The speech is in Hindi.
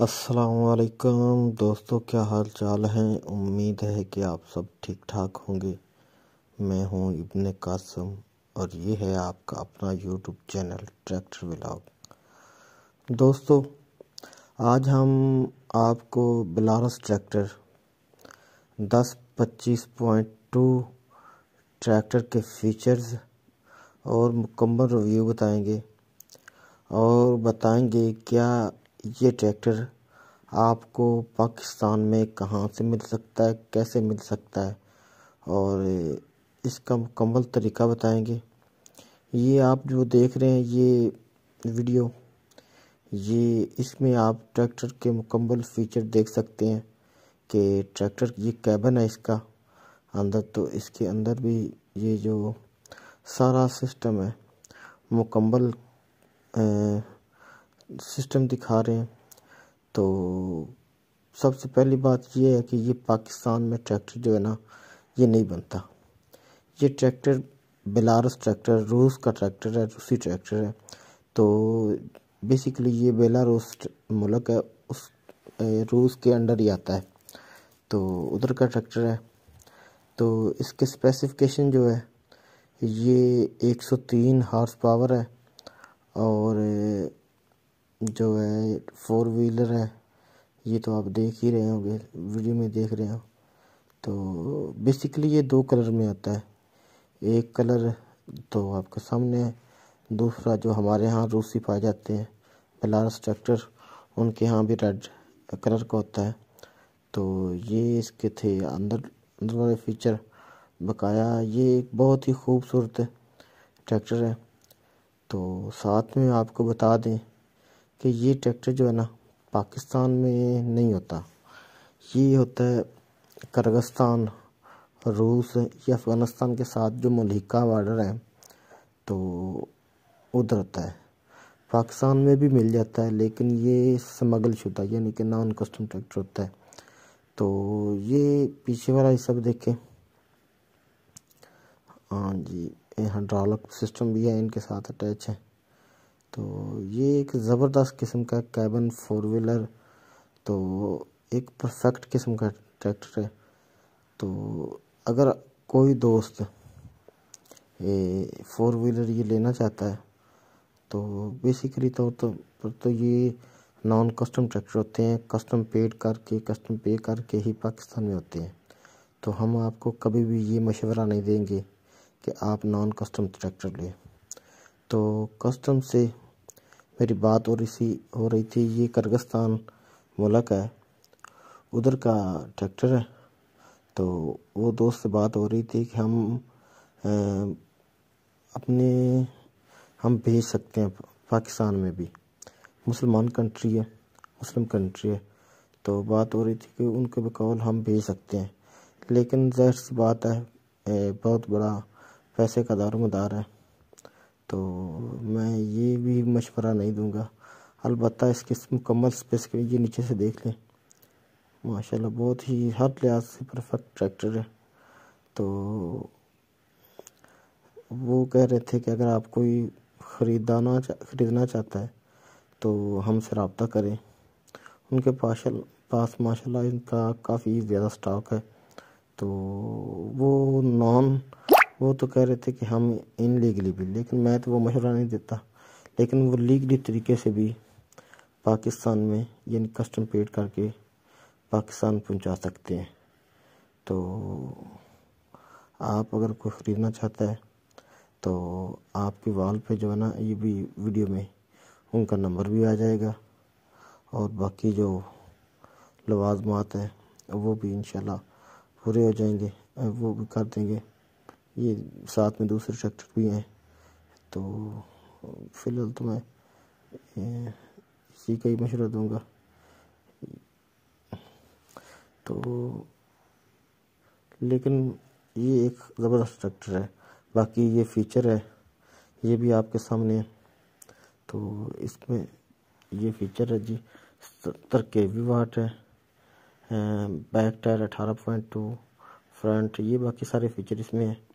असलकम दोस्तों क्या हाल चाल हैं उम्मीद है कि आप सब ठीक ठाक होंगे मैं हूं इब्ने कासम और ये है आपका अपना यूट्यूब चैनल ट्रैक्टर ब्लॉग दोस्तों आज हम आपको बिलारस ट्रैक्टर 10-25.2 ट्रैक्टर के फीचर्स और मुकम्मल रिव्यू बताएंगे और बताएंगे क्या ये ट्रैक्टर आपको पाकिस्तान में कहाँ से मिल सकता है कैसे मिल सकता है और इसका मुकम्मल तरीका बताएंगे ये आप जो देख रहे हैं ये वीडियो ये इसमें आप ट्रैक्टर के मुकम्मल फीचर देख सकते हैं कि ट्रैक्टर ये कैबन है इसका अंदर तो इसके अंदर भी ये जो सारा सिस्टम है मुकम्मल सिस्टम दिखा रहे हैं तो सबसे पहली बात यह है कि ये पाकिस्तान में ट्रैक्टर जो है ना ये नहीं बनता ये ट्रैक्टर बेलारस ट्रैक्टर रूस का ट्रैक्टर है रूसी ट्रैक्टर है तो बेसिकली ये बेलारूस मुल्क है उस रूस के अंडर ही आता है तो उधर का ट्रैक्टर है तो इसके स्पेसिफिकेशन जो है ये 103 हॉर्स पावर है और जो है फोर व्हीलर है ये तो आप देख ही रहे होंगे वीडियो में देख रहे हो तो बेसिकली ये दो कलर में आता है एक कलर तो आपके सामने है दूसरा जो हमारे यहाँ रूसी पाए जाते हैं बलारस ट्रैक्टर उनके यहाँ भी रेड कलर का होता है तो ये इसके थे अंदर अंदर वाले फीचर बकाया ये एक बहुत ही खूबसूरत ट्रैक्टर है तो साथ में आपको बता दें कि ये ट्रैक्टर जो है ना पाकिस्तान में नहीं होता ये होता है करगस्तान रूस या अफ़गानिस्तान के साथ जो मलिका बॉर्डर है तो उधर होता है पाकिस्तान में भी मिल जाता है लेकिन ये स्मगल शुदा यानी कि नॉन कस्टम ट्रैक्टर होता है तो ये पीछे वाला हिस्सा भी देखें हाँ जी हाइड्रोलिक सिस्टम भी है इनके साथ अटैच है तो ये एक ज़बरदस्त किस्म का कैबन फोर व्हीलर तो एक परफेक्ट किस्म का ट्रैक्टर है तो अगर कोई दोस्त ये फोर व्हीलर ये लेना चाहता है तो बेसिकली तो तो, तो ये नॉन कस्टम ट्रैक्टर होते हैं कस्टम पेड करके कस्टम पे करके ही पाकिस्तान में होते हैं तो हम आपको कभी भी ये मशवरा नहीं देंगे कि आप नॉन कस्टम ट्रैक्टर लें तो कस्टम से मेरी बात हो रही सी हो रही थी ये कर्गस्तान मलक है उधर का ट्रैक्टर है तो वो दोस्त से बात हो रही थी कि हम आ, अपने हम भेज सकते हैं पाकिस्तान में भी मुसलमान कंट्री है मुस्लिम कंट्री है तो बात हो रही थी कि उनके बकौल हम भेज सकते हैं लेकिन जहर सी बात है बहुत बड़ा पैसे का दार मदार है तो मैं ये भी मशवरा नहीं दूंगा अलबत् इसके मुकम्मल के ये नीचे से देख लें माशाल्लाह बहुत ही हर लिहाज से परफेक्ट ट्रैक्टर है तो वो कह रहे थे कि अगर आप कोई ख़रीदाना चा, ख़रीदना चाहता है तो हमसे रबता करें उनके पाशल पास माशाल्लाह इनका काफ़ी ज़्यादा स्टॉक है तो वो नॉन वो तो कह रहे थे कि हम लीगली भी लेकिन मैं तो वो मशवरा नहीं देता लेकिन वो लीगली तरीके से भी पाकिस्तान में यानी कस्टम पेड करके पाकिस्तान पहुंचा सकते हैं तो आप अगर कोई ख़रीदना चाहता है तो आपके वाल पे जो है ना ये भी वीडियो में उनका नंबर भी आ जाएगा और बाकी जो लवाजमात हैं वो भी इन पूरे हो जाएंगे वो भी कर देंगे ये साथ में दूसरे चैप्टर भी हैं तो फ़िलहाल तो मैं इसी का ही मशवरा दूँगा तो लेकिन ये एक ज़बरदस्त चैप्टर है बाकी ये फीचर है ये भी आपके सामने है तो इसमें ये फीचर है जी सत्तर के वी वाट है बैक टायर अठारह पॉइंट टू फ्रंट ये बाकी सारे फीचर इसमें हैं